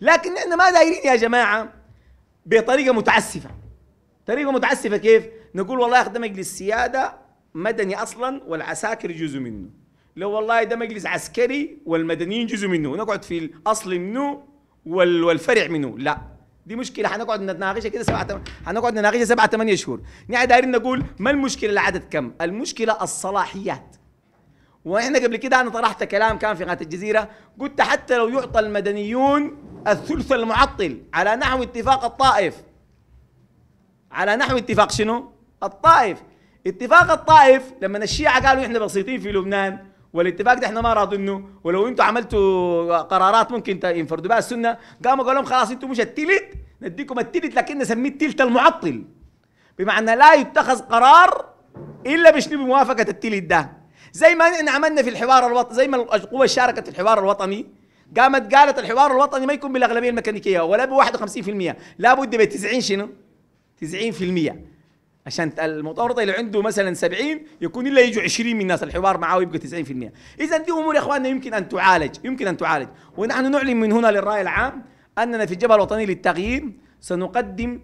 لكن احنا ما دايرين يا جماعه بطريقه متعسفه طريقه متعسفه كيف؟ نقول والله ده مجلس سياده مدني اصلا والعساكر جزء منه لو والله ده مجلس عسكري والمدنيين جزء منه ونقعد في الاصل منه والفرع منه لا دي مشكله حنقعد نتناقشها كده سبعه تم... حنقعد نناقشها سبعه ثمانيه شهور يعني دايرين نقول ما المشكله العدد كم المشكله الصلاحيات واحنا قبل كده انا طرحت كلام كان في قناه الجزيره قلت حتى لو يعطى المدنيون الثلث المعطل على نحو اتفاق الطائف على نحو اتفاق شنو؟ الطائف اتفاق الطائف لما الشيعة قالوا احنا بسيطين في لبنان والاتفاق ده احنا ما راضينه ولو انتوا عملتوا قرارات ممكن ينفردوا بها السنة قاموا قالوا لهم خلاص انتوا مش التلت نديكم التلت لكن نسميه التلت المعطل بمعنى لا يتخذ قرار الا بشنو بموافقة التلت ده زي ما احنا عملنا في الحوار الوطني زي ما القوى شاركت في الحوار الوطني قامت قالت الحوار الوطني ما يكون بالاغلبيه الميكانيكيه ولا ب 51% لابد ب 90 شنو؟ 90% عشان المتورط اللي عنده مثلا 70 يكون الا يجوا 20 من الناس الحوار معاه يبقى 90% اذا دي امور يا اخواننا يمكن ان تعالج يمكن ان تعالج ونحن نعلن من هنا للراي العام اننا في الجبهه الوطنيه للتغيير سنقدم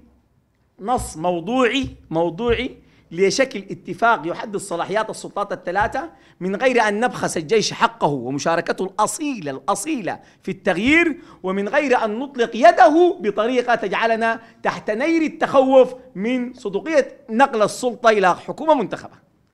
نص موضوعي موضوعي لشكل اتفاق يحدد صلاحيات السلطات الثلاثة من غير أن نبخس الجيش حقه ومشاركته الأصيلة الأصيلة في التغيير ومن غير أن نطلق يده بطريقة تجعلنا تحت نير التخوف من صدوقية نقل السلطة إلى حكومة منتخبة